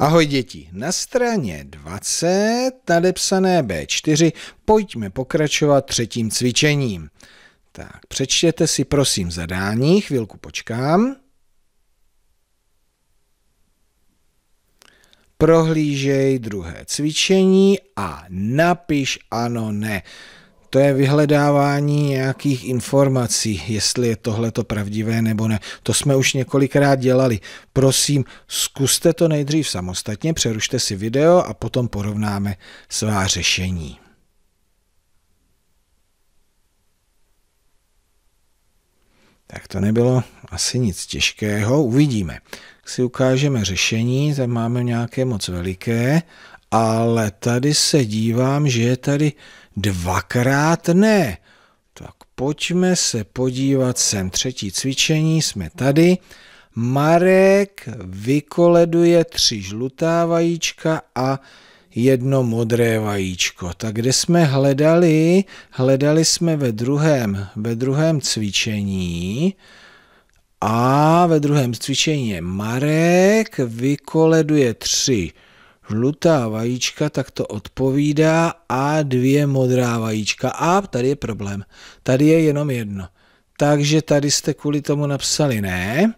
Ahoj děti, na straně 20, nadepsané B4, pojďme pokračovat třetím cvičením. Tak, přečtěte si prosím zadání, chvilku počkám. Prohlížej druhé cvičení a napiš ano, ne to je vyhledávání nějakých informací, jestli je tohle to pravdivé nebo ne. To jsme už několikrát dělali. Prosím, zkuste to nejdřív samostatně, přerušte si video a potom porovnáme svá řešení. Tak to nebylo asi nic těžkého, uvidíme. Tak si ukážeme řešení, tam máme nějaké moc veliké ale tady se dívám, že je tady dvakrát ne. Tak pojďme se podívat sem. Třetí cvičení, jsme tady. Marek vykoleduje tři žlutá vajíčka a jedno modré vajíčko. Tak kde jsme hledali? Hledali jsme ve druhém, ve druhém cvičení. A ve druhém cvičení je Marek vykoleduje tři žlutá vajíčka, tak to odpovídá a dvě modrá vajíčka. A tady je problém. Tady je jenom jedno. Takže tady jste kvůli tomu napsali ne.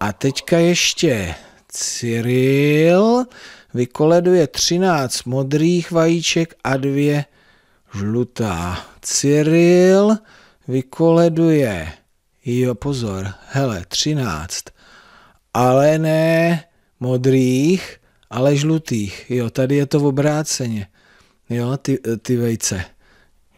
A teďka ještě Cyril vykoleduje 13 modrých vajíček a dvě žlutá. Cyril vykoleduje, jo pozor, hele, 13, ale ne modrých, ale žlutých. Jo, tady je to v obráceně. Jo, ty, ty vejce.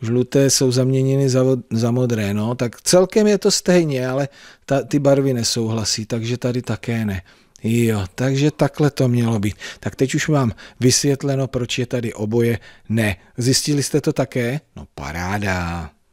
Žluté jsou zaměněny za, za modré, no, tak celkem je to stejně, ale ta, ty barvy nesouhlasí, takže tady také ne. Jo, takže takhle to mělo být. Tak teď už mám vysvětleno, proč je tady oboje ne. Zjistili jste to také? No paráda.